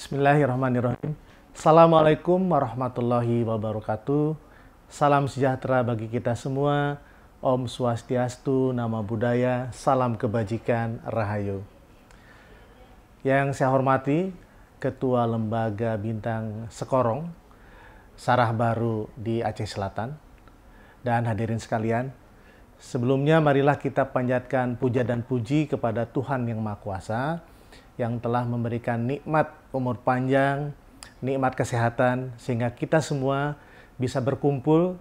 Bismillahirrahmanirrahim. Assalamualaikum warahmatullahi wabarakatuh. Salam sejahtera bagi kita semua. Om Swastiastu, Nama Budaya, Salam Kebajikan, Rahayu. Yang saya hormati, Ketua Lembaga Bintang Sekorong, Sarah Baru di Aceh Selatan, dan hadirin sekalian, sebelumnya marilah kita panjatkan puja dan puji kepada Tuhan Yang Maha Kuasa, yang telah memberikan nikmat umur panjang, nikmat kesehatan, sehingga kita semua bisa berkumpul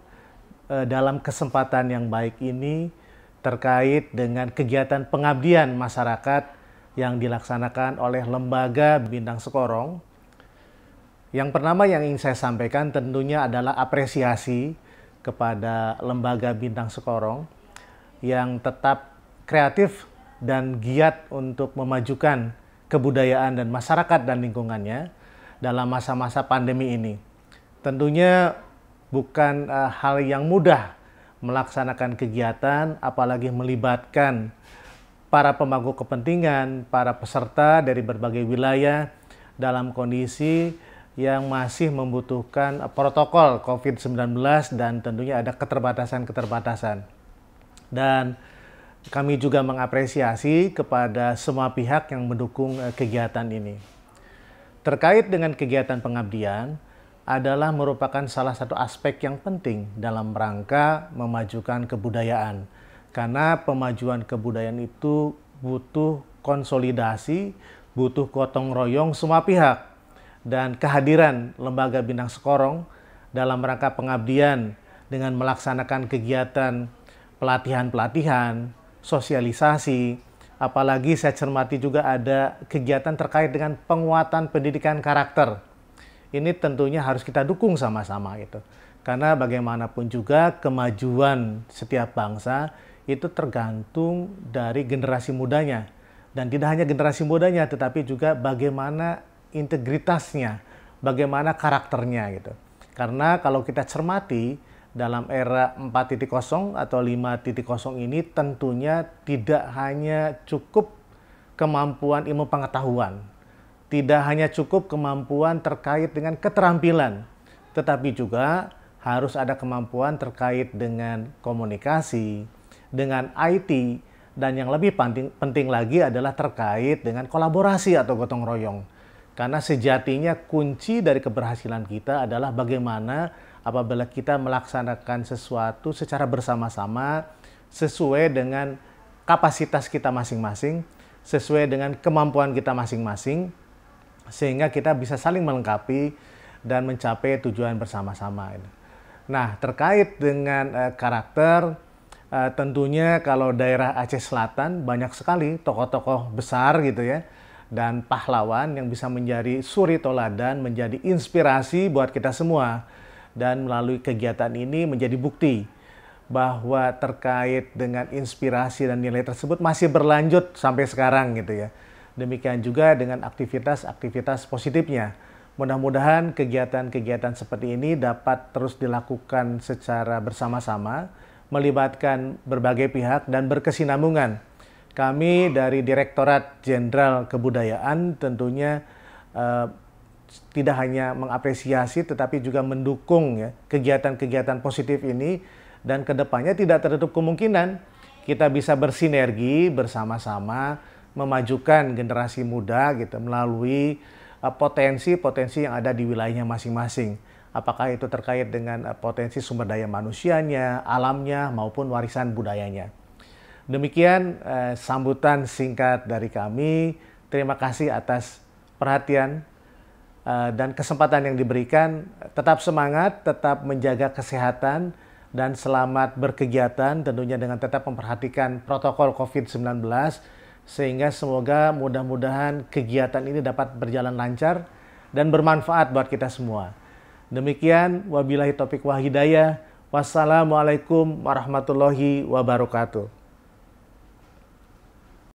eh, dalam kesempatan yang baik ini terkait dengan kegiatan pengabdian masyarakat yang dilaksanakan oleh Lembaga Bintang Sekorong. Yang pertama yang ingin saya sampaikan tentunya adalah apresiasi kepada Lembaga Bintang Sekorong yang tetap kreatif dan giat untuk memajukan kebudayaan dan masyarakat dan lingkungannya dalam masa-masa pandemi ini. Tentunya bukan uh, hal yang mudah melaksanakan kegiatan apalagi melibatkan para pemangku kepentingan, para peserta dari berbagai wilayah dalam kondisi yang masih membutuhkan protokol COVID-19 dan tentunya ada keterbatasan-keterbatasan. Dan kami juga mengapresiasi kepada semua pihak yang mendukung eh, kegiatan ini. Terkait dengan kegiatan pengabdian, adalah merupakan salah satu aspek yang penting dalam rangka memajukan kebudayaan. Karena pemajuan kebudayaan itu butuh konsolidasi, butuh gotong royong semua pihak. Dan kehadiran Lembaga Bintang Sekorong dalam rangka pengabdian dengan melaksanakan kegiatan pelatihan-pelatihan, sosialisasi, apalagi saya cermati juga ada kegiatan terkait dengan penguatan pendidikan karakter. Ini tentunya harus kita dukung sama-sama gitu. Karena bagaimanapun juga kemajuan setiap bangsa itu tergantung dari generasi mudanya. Dan tidak hanya generasi mudanya tetapi juga bagaimana integritasnya, bagaimana karakternya gitu. Karena kalau kita cermati dalam era 4.0 atau 5.0 ini tentunya tidak hanya cukup kemampuan ilmu pengetahuan, tidak hanya cukup kemampuan terkait dengan keterampilan, tetapi juga harus ada kemampuan terkait dengan komunikasi, dengan IT, dan yang lebih penting, penting lagi adalah terkait dengan kolaborasi atau gotong royong karena sejatinya kunci dari keberhasilan kita adalah bagaimana apabila kita melaksanakan sesuatu secara bersama-sama sesuai dengan kapasitas kita masing-masing, sesuai dengan kemampuan kita masing-masing, sehingga kita bisa saling melengkapi dan mencapai tujuan bersama-sama. Nah, terkait dengan eh, karakter, eh, tentunya kalau daerah Aceh Selatan banyak sekali tokoh-tokoh besar gitu ya dan pahlawan yang bisa menjadi suri toladan, menjadi inspirasi buat kita semua. Dan melalui kegiatan ini menjadi bukti bahwa terkait dengan inspirasi dan nilai tersebut masih berlanjut sampai sekarang gitu ya. Demikian juga dengan aktivitas-aktivitas positifnya. Mudah-mudahan kegiatan-kegiatan seperti ini dapat terus dilakukan secara bersama-sama, melibatkan berbagai pihak dan berkesinambungan kami dari Direktorat Jenderal Kebudayaan tentunya eh, tidak hanya mengapresiasi tetapi juga mendukung ya kegiatan-kegiatan positif ini dan kedepannya tidak tertutup kemungkinan kita bisa bersinergi bersama-sama memajukan generasi muda gitu melalui eh, potensi-potensi yang ada di wilayahnya masing-masing. Apakah itu terkait dengan eh, potensi sumber daya manusianya, alamnya maupun warisan budayanya. Demikian eh, sambutan singkat dari kami. Terima kasih atas perhatian eh, dan kesempatan yang diberikan. Tetap semangat, tetap menjaga kesehatan, dan selamat berkegiatan tentunya dengan tetap memperhatikan protokol COVID-19 sehingga semoga mudah-mudahan kegiatan ini dapat berjalan lancar dan bermanfaat buat kita semua. Demikian, wabillahi topik wahidayah. Wassalamualaikum warahmatullahi wabarakatuh.